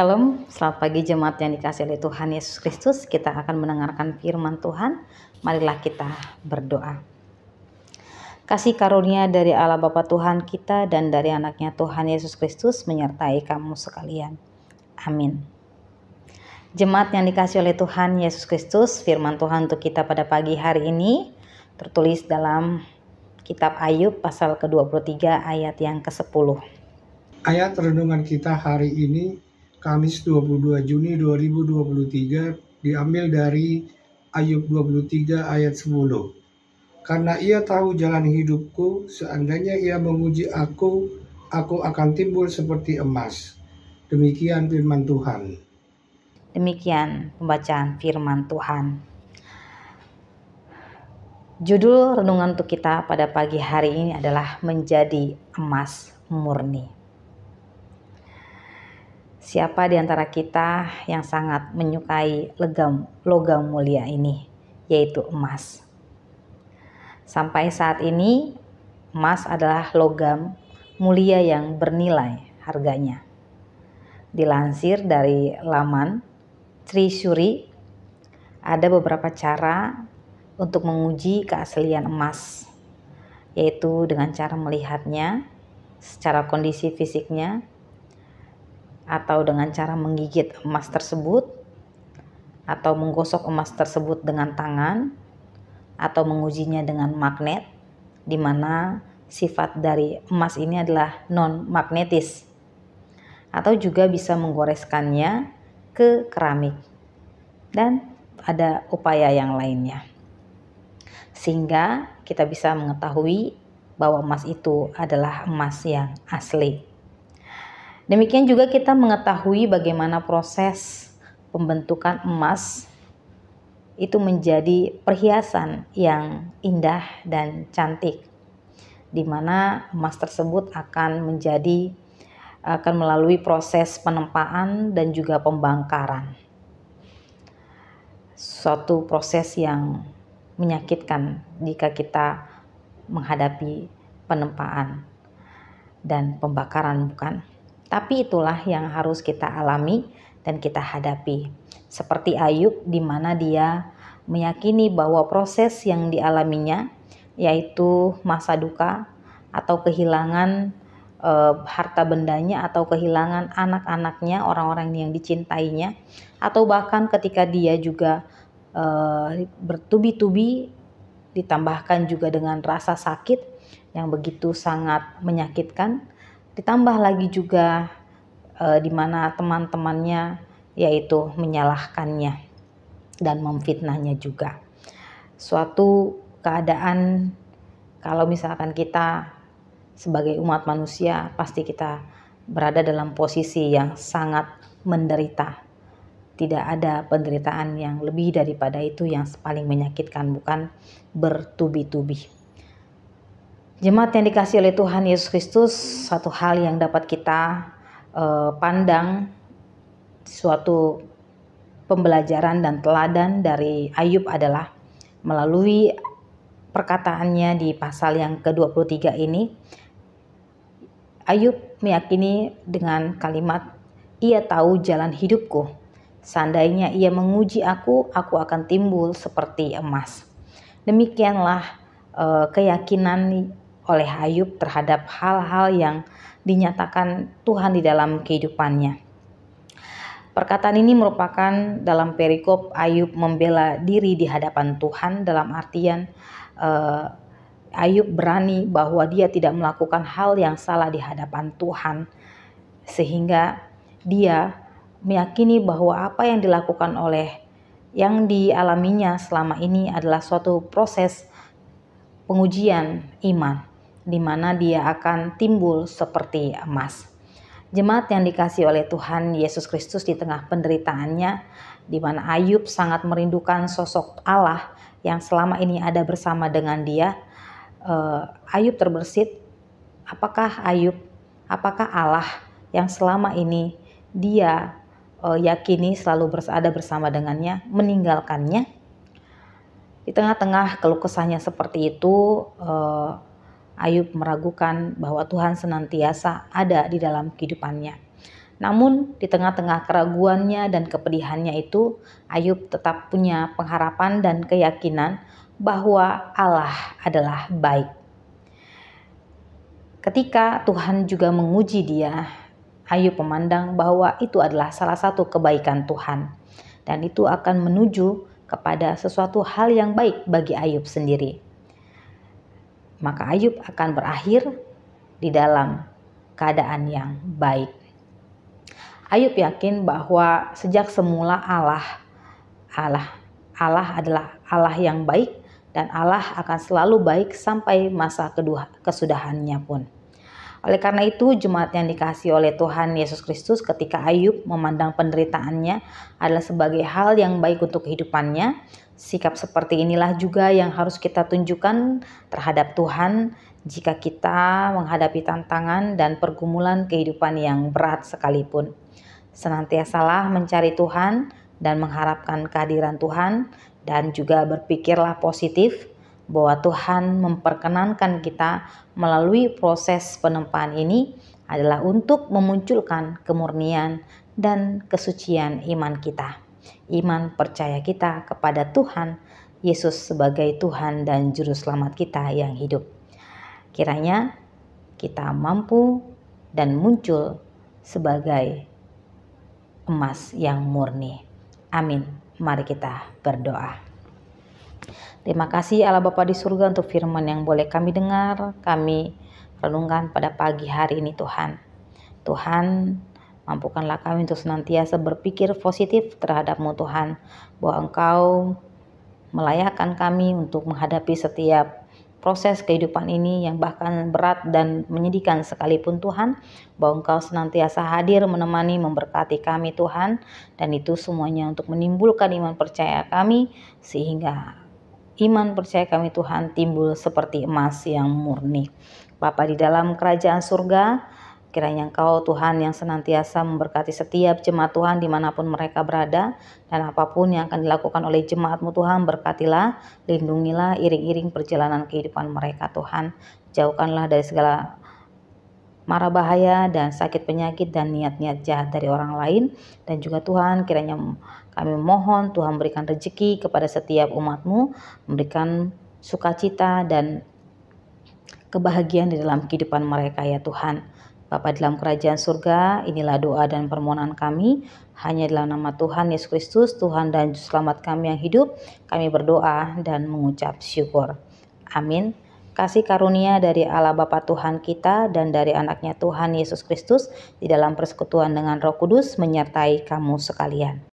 Shalom, selamat pagi jemaat yang dikasih oleh Tuhan Yesus Kristus. Kita akan mendengarkan firman Tuhan. Marilah kita berdoa. Kasih karunia dari Allah Bapa Tuhan kita dan dari anaknya Tuhan Yesus Kristus menyertai kamu sekalian. Amin. Jemaat yang dikasih oleh Tuhan Yesus Kristus, firman Tuhan untuk kita pada pagi hari ini tertulis dalam kitab Ayub pasal ke-23 ayat yang ke-10. Ayat renungan kita hari ini Kamis 22 Juni 2023 diambil dari Ayub 23 ayat 10. Karena ia tahu jalan hidupku, seandainya ia menguji aku, aku akan timbul seperti emas. Demikian firman Tuhan. Demikian pembacaan firman Tuhan. Judul renungan untuk kita pada pagi hari ini adalah menjadi emas murni. Siapa di antara kita yang sangat menyukai legam, logam mulia ini, yaitu emas. Sampai saat ini, emas adalah logam mulia yang bernilai harganya. Dilansir dari laman Trisuri, ada beberapa cara untuk menguji keaslian emas, yaitu dengan cara melihatnya secara kondisi fisiknya, atau dengan cara menggigit emas tersebut atau menggosok emas tersebut dengan tangan atau mengujinya dengan magnet di mana sifat dari emas ini adalah non magnetis atau juga bisa menggoreskannya ke keramik dan ada upaya yang lainnya sehingga kita bisa mengetahui bahwa emas itu adalah emas yang asli. Demikian juga kita mengetahui bagaimana proses pembentukan emas itu menjadi perhiasan yang indah dan cantik di mana emas tersebut akan menjadi akan melalui proses penempaan dan juga pembangkaran. Suatu proses yang menyakitkan jika kita menghadapi penempaan dan pembakaran bukan? Tapi itulah yang harus kita alami dan kita hadapi. Seperti Ayub di mana dia meyakini bahwa proses yang dialaminya yaitu masa duka atau kehilangan e, harta bendanya atau kehilangan anak-anaknya, orang-orang yang dicintainya atau bahkan ketika dia juga e, bertubi-tubi ditambahkan juga dengan rasa sakit yang begitu sangat menyakitkan ditambah lagi juga e, di mana teman-temannya yaitu menyalahkannya dan memfitnahnya juga. Suatu keadaan kalau misalkan kita sebagai umat manusia pasti kita berada dalam posisi yang sangat menderita. Tidak ada penderitaan yang lebih daripada itu yang paling menyakitkan bukan bertubi-tubi. Jemaat yang dikasih oleh Tuhan Yesus Kristus, satu hal yang dapat kita uh, pandang suatu pembelajaran dan teladan dari Ayub adalah melalui perkataannya di pasal yang ke-23 ini Ayub meyakini dengan kalimat ia tahu jalan hidupku seandainya ia menguji aku aku akan timbul seperti emas demikianlah eh, keyakinan oleh Ayub terhadap hal-hal yang dinyatakan Tuhan di dalam kehidupannya. Perkataan ini merupakan dalam perikop Ayub membela diri di hadapan Tuhan dalam artian eh, Ayub berani bahwa dia tidak melakukan hal yang salah di hadapan Tuhan sehingga dia meyakini bahwa apa yang dilakukan oleh yang dialaminya selama ini adalah suatu proses pengujian iman di mana dia akan timbul seperti emas. Jemaat yang dikasih oleh Tuhan Yesus Kristus di tengah penderitaannya, di mana Ayub sangat merindukan sosok Allah yang selama ini ada bersama dengan dia, eh, Ayub terbersit, apakah Ayub, apakah Allah yang selama ini dia eh, yakini selalu ada bersama dengannya, meninggalkannya? Di tengah-tengah keluh kesahnya seperti itu, eh, Ayub meragukan bahwa Tuhan senantiasa ada di dalam kehidupannya. Namun, di tengah-tengah keraguannya dan kepedihannya itu, Ayub tetap punya pengharapan dan keyakinan bahwa Allah adalah baik. Ketika Tuhan juga menguji dia, Ayub memandang bahwa itu adalah salah satu kebaikan Tuhan, dan itu akan menuju kepada sesuatu hal yang baik bagi Ayub sendiri maka Ayub akan berakhir di dalam keadaan yang baik. Ayub yakin bahwa sejak semula Allah Allah Allah adalah Allah yang baik dan Allah akan selalu baik sampai masa kedua kesudahannya pun. Oleh karena itu, jemaat yang dikasih oleh Tuhan Yesus Kristus ketika Ayub memandang penderitaannya adalah sebagai hal yang baik untuk kehidupannya, Sikap seperti inilah juga yang harus kita tunjukkan terhadap Tuhan jika kita menghadapi tantangan dan pergumulan kehidupan yang berat sekalipun. Senantiasalah mencari Tuhan dan mengharapkan kehadiran Tuhan dan juga berpikirlah positif bahwa Tuhan memperkenankan kita melalui proses penempaan ini adalah untuk memunculkan kemurnian dan kesucian iman kita iman percaya kita kepada Tuhan Yesus sebagai Tuhan dan Juru Selamat kita yang hidup. Kiranya kita mampu dan muncul sebagai emas yang murni. Amin. Mari kita berdoa. Terima kasih Allah Bapa di surga untuk firman yang boleh kami dengar, kami renungkan pada pagi hari ini Tuhan. Tuhan, Mampukanlah kami untuk senantiasa berpikir positif terhadapmu Tuhan, bahwa Engkau melayakkan kami untuk menghadapi setiap proses kehidupan ini yang bahkan berat dan menyedihkan sekalipun Tuhan, bahwa Engkau senantiasa hadir menemani memberkati kami Tuhan, dan itu semuanya untuk menimbulkan iman percaya kami sehingga iman percaya kami Tuhan timbul seperti emas yang murni. Bapa di dalam kerajaan surga, Kiranya Engkau Tuhan yang senantiasa memberkati setiap jemaat Tuhan dimanapun mereka berada dan apapun yang akan dilakukan oleh jemaatmu Tuhan berkatilah, lindungilah iring-iring perjalanan kehidupan mereka Tuhan. Jauhkanlah dari segala mara bahaya dan sakit penyakit dan niat-niat jahat dari orang lain dan juga Tuhan kiranya kami mohon Tuhan berikan rezeki kepada setiap umatmu memberikan sukacita dan kebahagiaan di dalam kehidupan mereka ya Tuhan Bapa dalam kerajaan surga, inilah doa dan permohonan kami. Hanya dalam nama Tuhan Yesus Kristus, Tuhan dan Juru Selamat kami yang hidup, kami berdoa dan mengucap syukur. Amin. Kasih karunia dari Allah Bapa Tuhan kita dan dari anaknya Tuhan Yesus Kristus di dalam persekutuan dengan roh kudus menyertai kamu sekalian.